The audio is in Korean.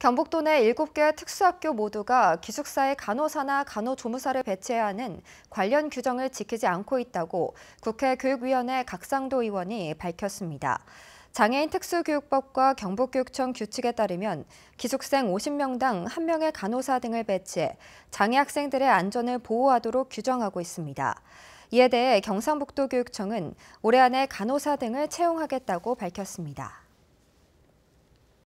경북도 내 7개 특수학교 모두가 기숙사에 간호사나 간호조무사를 배치해야 하는 관련 규정을 지키지 않고 있다고 국회 교육위원회 각상도 의원이 밝혔습니다. 장애인 특수교육법과 경북교육청 규칙에 따르면 기숙생 50명당 1명의 간호사 등을 배치해 장애 학생들의 안전을 보호하도록 규정하고 있습니다. 이에 대해 경상북도 교육청은 올해 안에 간호사 등을 채용하겠다고 밝혔습니다.